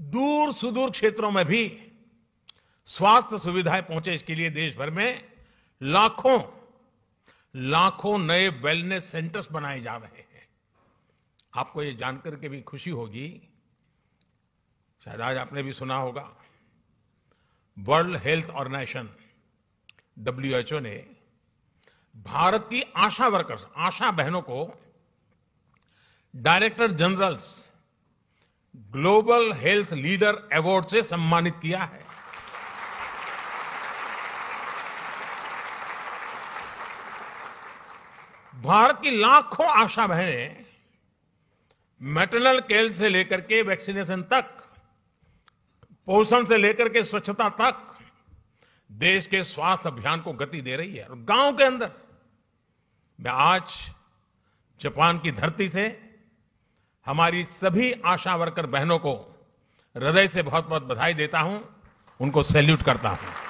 दूर सुदूर क्षेत्रों में भी स्वास्थ्य सुविधाएं पहुंचे इसके लिए देश भर में लाखों लाखों नए वेलनेस सेंटर्स बनाए जा रहे हैं आपको ये जानकर के भी खुशी होगी शायद आज आपने भी सुना होगा वर्ल्ड हेल्थ ऑर्गेनाइजेशन डब्ल्यूएचओ ने भारत की आशा वर्कर्स आशा बहनों को director generals global health leader award से सम्मानित किया है भारत की लाखों आशा बहनें मेटरनल केयर से लेकर के वैक्सीनेशन तक पोषण से लेकर के स्वच्छता तक देश के स्वास्थ्य अभियान को गति दे रही है और गांव के अंदर मैं आज जापान की धरती से हमारी सभी आशा वर्कर बहनों को हृदय से बहुत बहुत बधाई देता हूं उनको सैल्यूट करता हूं